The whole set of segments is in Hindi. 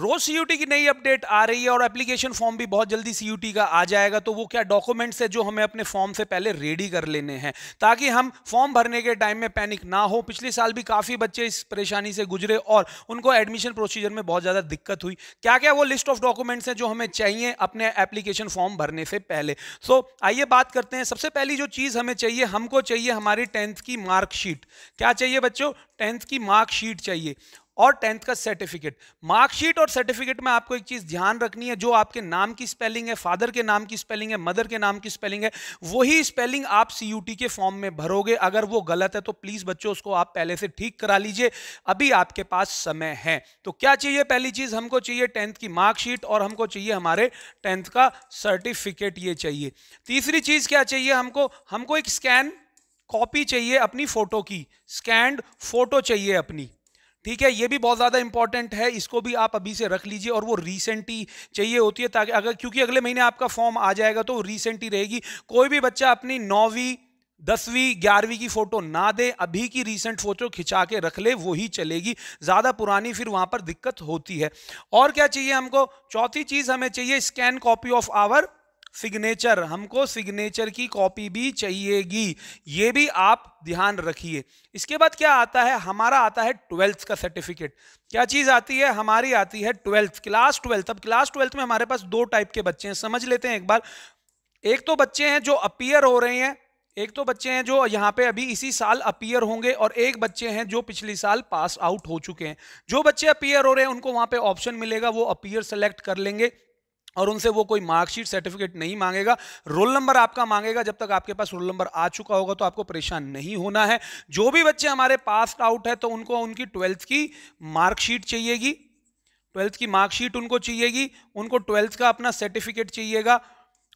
रोज सीयूटी की नई अपडेट आ रही है और एप्लीकेशन फॉर्म भी बहुत जल्दी सीयूटी का आ जाएगा तो वो क्या डॉक्यूमेंट्स है जो हमें अपने फॉर्म से पहले रेडी कर लेने हैं ताकि हम फॉर्म भरने के टाइम में पैनिक ना हो पिछले साल भी काफ़ी बच्चे इस परेशानी से गुजरे और उनको एडमिशन प्रोसीजर में बहुत ज़्यादा दिक्कत हुई क्या क्या वो लिस्ट ऑफ डॉक्यूमेंट्स हैं जो हमें चाहिए अपने एप्लीकेशन फॉर्म भरने से पहले सो so, आइए बात करते हैं सबसे पहली जो चीज़ हमें चाहिए हमको चाहिए हमारी टेंथ की मार्कशीट क्या चाहिए बच्चों टेंथ की मार्कशीट चाहिए और टेंथ का सर्टिफिकेट मार्कशीट और सर्टिफिकेट में आपको एक चीज़ ध्यान रखनी है जो आपके नाम की स्पेलिंग है फादर के नाम की स्पेलिंग है मदर के नाम की स्पेलिंग है वही स्पेलिंग आप सी के फॉर्म में भरोगे अगर वो गलत है तो प्लीज़ बच्चों उसको आप पहले से ठीक करा लीजिए अभी आपके पास समय है तो क्या चाहिए पहली चीज़ हमको चाहिए टेंथ की मार्कशीट और हमको चाहिए हमारे टेंथ का सर्टिफिकेट ये चाहिए तीसरी चीज़ क्या चाहिए हमको हमको एक स्कैन कॉपी चाहिए अपनी फ़ोटो की स्कैंड फ़ोटो चाहिए अपनी ठीक है ये भी बहुत ज़्यादा इंपॉर्टेंट है इसको भी आप अभी से रख लीजिए और वो रिसेंट ही चाहिए होती है ताकि अगर क्योंकि अगले महीने आपका फॉर्म आ जाएगा तो रिसेंट ही रहेगी कोई भी बच्चा अपनी नौवीं दसवीं ग्यारहवीं की फोटो ना दे अभी की रीसेंट फोटो खिंचा के रख ले वही चलेगी ज़्यादा पुरानी फिर वहाँ पर दिक्कत होती है और क्या चाहिए हमको चौथी चीज़ हमें चाहिए scan copy of our signature हमको सिग्नेचर की कॉपी भी चाहिएगी ये भी आप ध्यान रखिए इसके बाद क्या आता है हमारा आता है ट्वेल्थ का सर्टिफिकेट क्या चीज़ आती है हमारी आती है ट्वेल्थ क्लास ट्वेल्थ अब क्लास ट्वेल्थ में हमारे पास दो टाइप के बच्चे हैं समझ लेते हैं एक बार एक तो बच्चे हैं जो अपियर हो रहे हैं एक तो बच्चे हैं जो यहाँ पे अभी इसी साल अपियर होंगे और एक बच्चे हैं जो पिछली साल पास आउट हो चुके हैं जो बच्चे अपियर हो रहे हैं उनको वहां पे ऑप्शन मिलेगा वो अपियर सेलेक्ट कर लेंगे और उनसे वो कोई मार्कशीट सर्टिफिकेट नहीं मांगेगा रोल नंबर आपका मांगेगा जब तक आपके पास रोल नंबर आ चुका होगा तो आपको परेशान नहीं होना है जो भी बच्चे हमारे पास आउट है तो उनको उनकी ट्वेल्थ की मार्कशीट चाहिएगी ट्वेल्थ की मार्कशीट उनको चाहिएगी उनको ट्वेल्थ का अपना सर्टिफिकेट चाहिएगा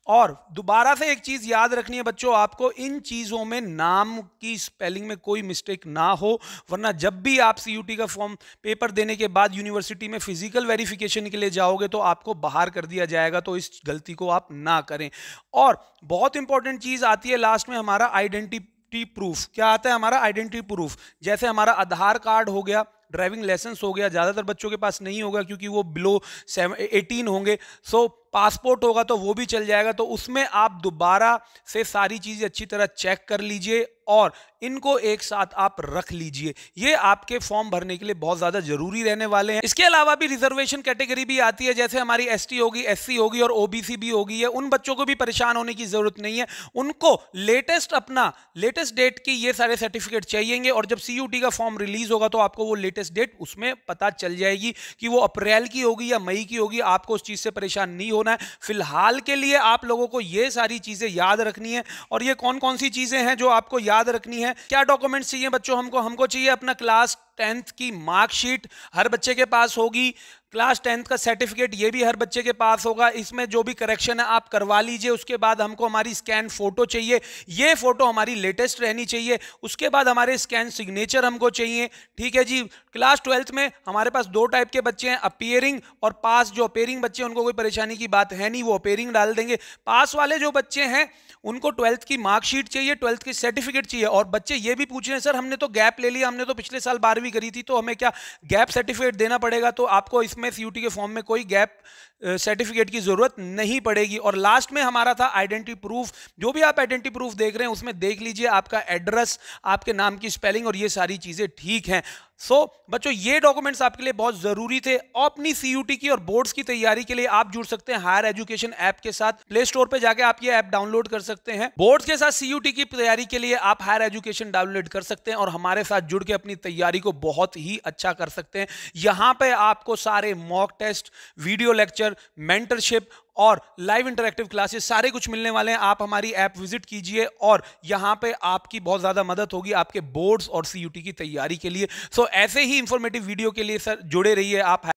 और दोबारा से एक चीज याद रखनी है बच्चों आपको इन चीजों में नाम की स्पेलिंग में कोई मिस्टेक ना हो वरना जब भी आप सी का फॉर्म पेपर देने के बाद यूनिवर्सिटी में फिजिकल वेरिफिकेशन के लिए जाओगे तो आपको बाहर कर दिया जाएगा तो इस गलती को आप ना करें और बहुत इंपॉर्टेंट चीज आती है लास्ट में हमारा आइडेंटिटी प्रूफ क्या आता है हमारा आइडेंटिटी प्रूफ जैसे हमारा आधार कार्ड हो गया ड्राइविंग लाइसेंस हो गया ज़्यादातर बच्चों के पास नहीं होगा क्योंकि वो बिलो सेवन एटीन होंगे सो so, पासपोर्ट होगा तो वो भी चल जाएगा तो उसमें आप दोबारा से सारी चीज़ें अच्छी तरह चेक कर लीजिए और इनको एक साथ आप रख लीजिए ये आपके फॉर्म भरने के लिए बहुत ज़्यादा जरूरी रहने वाले हैं इसके अलावा भी रिजर्वेशन कैटेगरी भी आती है जैसे हमारी एसटी होगी एससी होगी और ओबीसी भी होगी है उन बच्चों को भी परेशान होने की ज़रूरत नहीं है उनको लेटेस्ट अपना लेटेस्ट डेट की ये सारे सर्टिफिकेट चाहिएंगे और जब सी का फॉर्म रिलीज होगा तो आपको वो लेटेस्ट डेट उसमें पता चल जाएगी कि वो अप्रैल की होगी या मई की होगी आपको उस चीज़ से परेशान नहीं हो होना है फिलहाल के लिए आप लोगों को ये सारी चीज़ें याद रखनी है और ये कौन कौन सी चीज़ें हैं जो आपको याद रखनी है क्या डॉक्यूमेंट्स चाहिए बच्चों हमको हमको चाहिए अपना क्लास टेंथ की मार्कशीट हर बच्चे के पास होगी क्लास टेंथ का सर्टिफिकेट ये भी हर बच्चे के पास होगा इसमें जो भी करेक्शन है आप करवा लीजिए उसके बाद हमको हमारी स्कैन फोटो चाहिए ये फोटो हमारी लेटेस्ट रहनी चाहिए उसके बाद हमारे स्कैन सिग्नेचर हमको चाहिए ठीक है जी क्लास ट्वेल्थ में हमारे पास दो टाइप के बच्चे हैं अपेयरिंग और पास जो अपेयरिंग बच्चे हैं उनको कोई परेशानी की बात है नहीं वो अपेयरिंग डाल देंगे पास वाले जो बच्चे हैं उनको ट्वेल्थ की मार्कशीट चाहिए ट्वेल्थ की सर्टिफिकेट चाहिए और बच्चे ये भी पूछ रहे हैं सर हमने तो गैप ले लिया हमने तो पिछले साल बारहवीं भी करी थी तो हमें क्या गैप सर्टिफिकेट देना पड़ेगा तो आपको इसमें सी के फॉर्म में कोई गैप सर्टिफिकेट की ज़रूरत नहीं पड़ेगी और लास्ट में हमारा था आइडेंटिटी प्रूफ जो भी आप आइडेंटिटी प्रूफ देख रहे हैं उसमें देख लीजिए आपका एड्रेस आपके नाम की स्पेलिंग और ये सारी चीज़ें ठीक हैं सो so, बच्चों ये डॉक्यूमेंट्स आपके लिए बहुत ज़रूरी थे अपनी सी की और बोर्ड्स की तैयारी के लिए आप जुड़ सकते हैं हायर एजुकेशन ऐप के साथ प्ले स्टोर पर जाके आप ये ऐप डाउनलोड कर सकते हैं बोर्ड्स के साथ सी की तैयारी के लिए आप हायर एजुकेशन डाउनलोड कर सकते हैं और हमारे साथ जुड़ के अपनी तैयारी को बहुत ही अच्छा कर सकते हैं यहां पर आपको सारे mock test video lecture teacher mentorship और लाइव इंटरेक्टिव क्लासेस सारे कुछ मिलने वाले हैं आप हमारी ऐप विजिट कीजिए और यहाँ पे आपकी बहुत ज़्यादा मदद होगी आपके बोर्ड्स और सीयूटी की तैयारी के लिए सो so, ऐसे ही इंफॉर्मेटिव वीडियो के लिए सर जुड़े रहिए आप